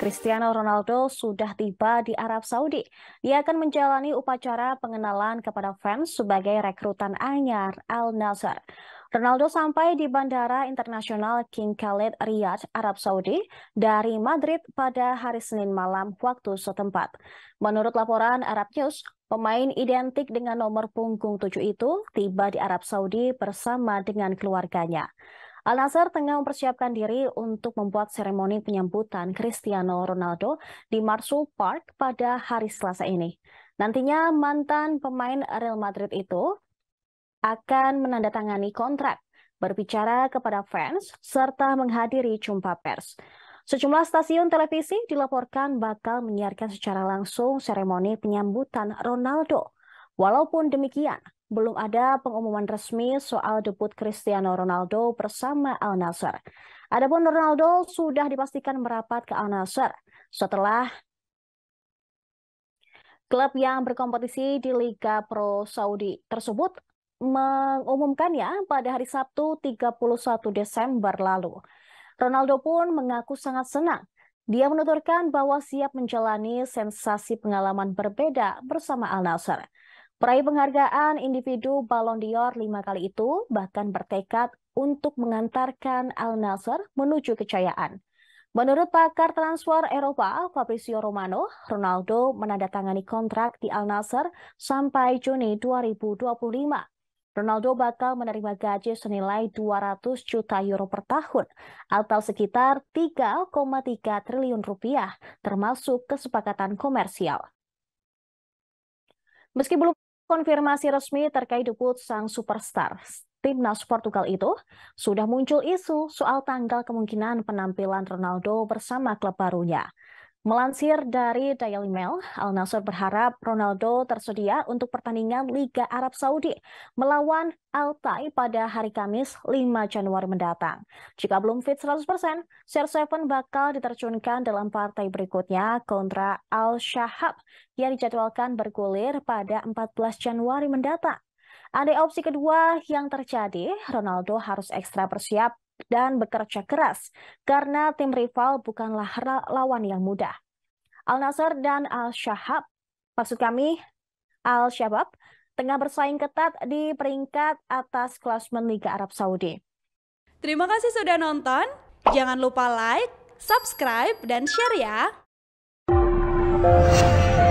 Cristiano Ronaldo sudah tiba di Arab Saudi. Dia akan menjalani upacara pengenalan kepada fans sebagai rekrutan anyar Al Nasser. Ronaldo sampai di Bandara Internasional King Khalid Riyadh, Arab Saudi, dari Madrid pada hari Senin malam waktu setempat. Menurut laporan Arab News, pemain identik dengan nomor punggung 7 itu tiba di Arab Saudi bersama dengan keluarganya al Nasser tengah mempersiapkan diri untuk membuat seremoni penyambutan Cristiano Ronaldo di Marshall Park pada hari Selasa ini. Nantinya mantan pemain Real Madrid itu akan menandatangani kontrak, berbicara kepada fans, serta menghadiri jumpa pers. Sejumlah stasiun televisi dilaporkan bakal menyiarkan secara langsung seremoni penyambutan Ronaldo. Walaupun demikian, belum ada pengumuman resmi soal debut Cristiano Ronaldo bersama Al Nassr. Adapun Ronaldo sudah dipastikan merapat ke Al Nassr setelah klub yang berkompetisi di Liga Pro Saudi tersebut mengumumkannya pada hari Sabtu 31 Desember lalu. Ronaldo pun mengaku sangat senang dia menuturkan bahwa siap menjalani sensasi pengalaman berbeda bersama Al Nassr. Peraih penghargaan individu Ballon d'Or lima kali itu bahkan bertekad untuk mengantarkan Al Nasser menuju kejayaan. Menurut pakar transfer Eropa Fabrizio Romano, Ronaldo menandatangani kontrak di Al Nasser sampai Juni 2025. Ronaldo bakal menerima gaji senilai 200 juta euro per tahun atau sekitar 3,3 triliun rupiah termasuk kesepakatan komersial. Meski belum konfirmasi resmi terkait debut sang superstar timnas Portugal itu, sudah muncul isu soal tanggal kemungkinan penampilan Ronaldo bersama klub barunya. Melansir dari Daily Mail, Al Nasr berharap Ronaldo tersedia untuk pertandingan Liga Arab Saudi melawan Al Tai pada hari Kamis 5 Januari mendatang. Jika belum fit 100%, Sir Seven bakal diterjunkan dalam partai berikutnya kontra Al Shahab yang dijadwalkan bergulir pada 14 Januari mendatang. Ada opsi kedua yang terjadi, Ronaldo harus ekstra bersiap dan bekerja keras karena tim rival bukanlah lawan yang mudah. Al-Nasr dan Al-Shahab, maksud kami Al-Shabab, tengah bersaing ketat di peringkat atas klasmen Liga Arab Saudi. Terima kasih sudah nonton. Jangan lupa like, subscribe, dan share ya.